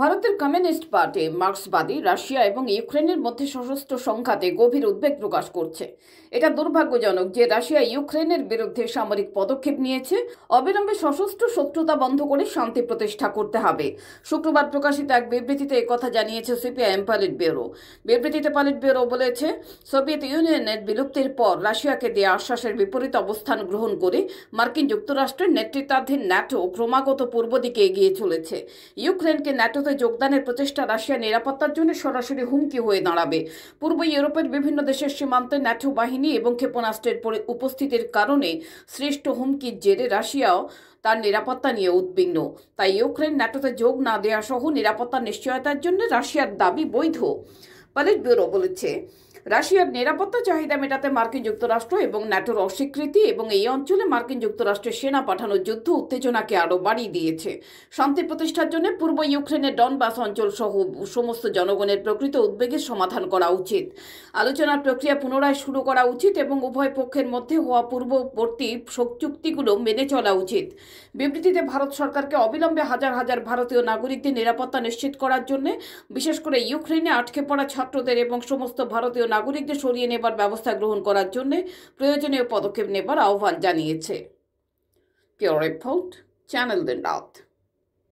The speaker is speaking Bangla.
ভারতের কমিউনিস্ট পার্টি মার্ক্সবাদী রাশিয়া এবং ইউক্রেনের মধ্যে সশস্ত্র সংঘাতে গভীর উদ্বেগ প্রকাশ করছে এটা দুর্ভাগ্যজনক যে রাশিয়া ইউক্রেনের বিরুদ্ধে সামরিক পদক্ষেপ নিয়েছে অবিলম্বে সশস্ত্র শত্রুতা বন্ধ করে শান্তি প্রতিষ্ঠা করতে হবে শুক্রবার প্রকাশিত এক বিবৃতিতে কথা জানিয়েছে সিপিআইএম পালিট ব্যুরো বিবৃতিতে পালিট ব্যুরো বলেছে সোভিয়েত ইউনিয়নের বিলুপ্তির পর রাশিয়াকে দিয়ে আশ্বাসের বিপরীত অবস্থান গ্রহণ করে মার্কিন যুক্তরাষ্ট্রের নেতৃত্বাধীন ন্যাটো ক্রমাগত পূর্ব দিকে এগিয়ে চলেছে ইউক্রেনকে ন্যাটো যুদ্ধে যোগদানের প্রচেষ্টা রাশিয়ার নিরাপত্তার জন্য সরাসরি হুমকি হয়ে দাঁড়াবে পূর্ব ইউরোপের বিভিন্ন দেশের সীমান্তে ন্যাটো বাহিনী এবং ক্ষেপণাস্ত্রের উপস্থিতির কারণে সৃষ্ট হুমকির জেরে রাশিয়াও তার নিরাপত্তা নিয়ে উদ্বিগ্ন তাই ইউক্রেন ন্যাটোতে যোগ না দেওয়া সহ নিরাপত্তা নিশ্চয়তার জন্য রাশিয়ার দাবি বৈধ পালিট ব্যুরো বলেছে রাশিয়ার নিরাপত্তা চাহিদা মেটাতে মার্কিন যুক্তরাষ্ট্র এবং ন্যাটোর অস্বীকৃতি এবং এই অঞ্চলে মার্কিন যুক্তরাষ্ট্রের সেনা পাঠানোর যুদ্ধ উত্তেজনাকে আরও বাড়িয়ে দিয়েছে শান্তি প্রতিষ্ঠার জন্য পূর্ব ইউক্রেনের ডনবাস অঞ্চল সহ সমস্ত জনগণের প্রকৃত উদ্বেগের সমাধান করা উচিত আলোচনার প্রক্রিয়া পুনরায় শুরু করা উচিত এবং উভয় পক্ষের মধ্যে হওয়া পূর্ববর্তী শোক চুক্তিগুলো মেনে চলা উচিত বিবৃতিতে ভারত সরকারকে অবিলম্বে হাজার হাজার ভারতীয় নাগরিকদের নিরাপত্তা নিশ্চিত করার জন্য বিশেষ করে ইউক্রেনে আটকে পড়া ছাত্রদের এবং সমস্ত ভারতীয় নাগরিকদের সরিয়ে নেবার ব্যবস্থা গ্রহণ করার জন্য প্রয়োজনীয় পদক্ষেপ নেবার আহ্বান জানিয়েছে রিপোর্ট চ্যানেল দেন রাউথ